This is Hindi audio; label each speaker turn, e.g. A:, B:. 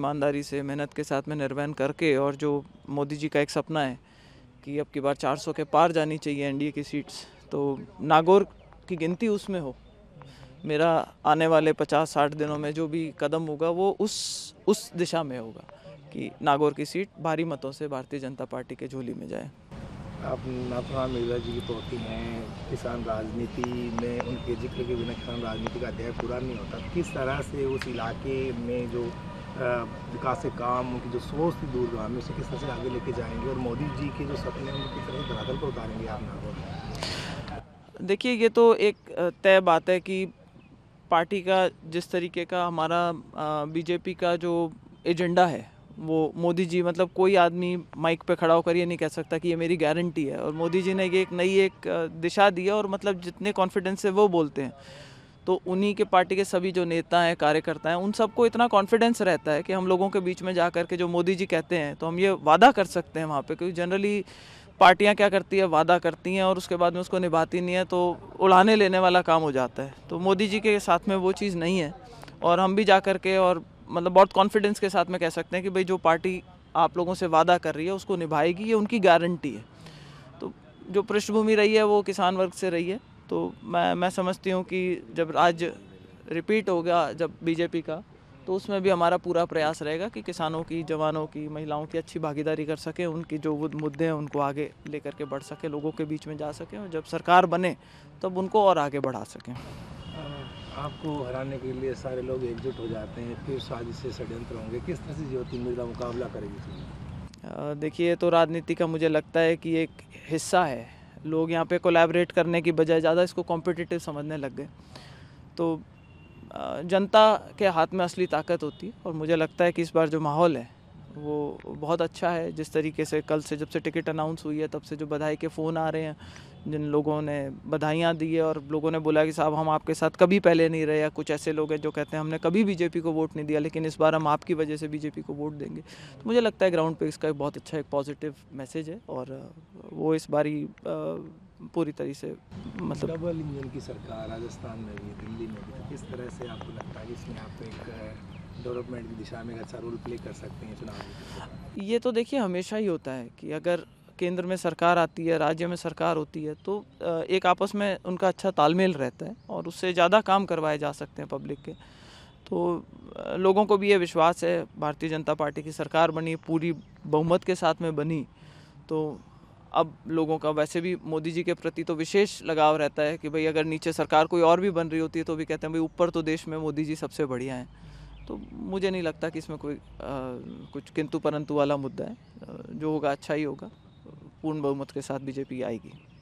A: ईमानदारी से मेहनत के साथ में निर्वहन करके और जो मोदी जी का एक सपना है कि अब की बार 400 के पार जानी चाहिए एनडीए की सीट्स तो नागौर की गिनती उसमें हो मेरा आने वाले 50-60 दिनों में जो भी कदम होगा वो उस उस दिशा में होगा कि नागौर की सीट भारी मतों से भारतीय जनता पार्टी के झोली में जाए
B: आप नाथुराम मिर्जा जी की पोती हैं किसान राजनीति में उनके जिक्र के बिना किसान राजनीति का अध्याय पूरा नहीं होता किस तरह से उस इलाके में जो विकास के काम उनकी जो सोच थी दूरगामी उसे किस तरह से आगे लेके जाएंगे और मोदी जी के जो सपने हैं किस तरह धरातल पर उतारेंगे आप नागौर
A: देखिए ये तो एक तय बात है कि पार्टी का जिस तरीके का हमारा बीजेपी का जो एजेंडा है वो मोदी जी मतलब कोई आदमी माइक पे खड़ा होकर ये नहीं कह सकता कि ये मेरी गारंटी है और मोदी जी ने ये एक नई एक दिशा दी है और मतलब जितने कॉन्फिडेंस से वो बोलते हैं तो उन्हीं के पार्टी के सभी जो नेता हैं कार्यकर्ता हैं उन सबको इतना कॉन्फिडेंस रहता है कि हम लोगों के बीच में जा कर के जो मोदी जी कहते हैं तो हम ये वादा कर सकते हैं वहाँ पर क्योंकि जनरली पार्टियाँ क्या करती है वादा करती हैं और उसके बाद में उसको निभाती नहीं है तो उड़ाने लेने वाला काम हो जाता है तो मोदी जी के साथ में वो चीज़ नहीं है और हम भी जा कर के और मतलब बहुत कॉन्फिडेंस के साथ में कह सकते हैं कि भाई जो पार्टी आप लोगों से वादा कर रही है उसको निभाएगी ये उनकी गारंटी है तो जो पृष्ठभूमि रही है वो किसान वर्ग से रही है तो मैं मैं समझती हूँ कि जब राज्य रिपीट होगा जब बीजेपी का तो उसमें भी हमारा पूरा प्रयास रहेगा कि किसानों की जवानों की महिलाओं की अच्छी भागीदारी कर सकें उनकी जो मुद्दे हैं उनको आगे लेकर के बढ़ सकें लोगों के बीच में जा सकें और जब सरकार बने तब उनको और आगे बढ़ा सकें
B: आपको हराने के लिए सारे लोग एकजुट हो जाते हैं फिर से षड्यंत्र होंगे किस तरह से ज्योति मृदा मुकाबला करेगी
A: देखिए तो राजनीति का मुझे लगता है कि एक हिस्सा है लोग यहाँ पे कोलैबोरेट करने की बजाय ज़्यादा इसको कॉम्पिटिटिव समझने लग गए तो जनता के हाथ में असली ताकत होती है और मुझे लगता है कि इस बार जो माहौल है वो बहुत अच्छा है जिस तरीके से कल से जब से टिकट अनाउंस हुई है तब से जो बधाई के फ़ोन आ रहे हैं जिन लोगों ने बधाइयाँ दी है और लोगों ने बोला कि साहब हम आपके साथ कभी पहले नहीं रहे या कुछ ऐसे लोग हैं जो कहते हैं हमने कभी बीजेपी को वोट नहीं दिया लेकिन इस बार हम आपकी वजह से बीजेपी को वोट देंगे तो मुझे लगता है ग्राउंड पे इसका एक बहुत अच्छा एक पॉजिटिव मैसेज है और वो इस बारी पूरी तरह से मतलब
B: डबल इंजन की सरकार राजस्थान में भी दिल्ली में भी तो किस तरह से आपको लगता है इसमें आप एक डेवलपमेंट की दिशा में अच्छा रोल प्ले कर सकते हैं चुनाव
A: ये तो देखिए हमेशा ही होता है कि अगर केंद्र में सरकार आती है राज्य में सरकार होती है तो एक आपस में उनका अच्छा तालमेल रहता है और उससे ज़्यादा काम करवाए जा सकते हैं पब्लिक के तो लोगों को भी ये विश्वास है भारतीय जनता पार्टी की सरकार बनी पूरी बहुमत के साथ में बनी तो अब लोगों का वैसे भी मोदी जी के प्रति तो विशेष लगाव रहता है कि भाई अगर नीचे सरकार कोई और भी बन रही होती है तो भी कहते हैं भाई ऊपर तो देश में मोदी जी सबसे बढ़िया हैं तो मुझे नहीं लगता कि इसमें कोई आ, कुछ किंतु परंतु वाला मुद्दा है जो होगा अच्छा ही होगा पूर्ण बहुमत के साथ बीजेपी आएगी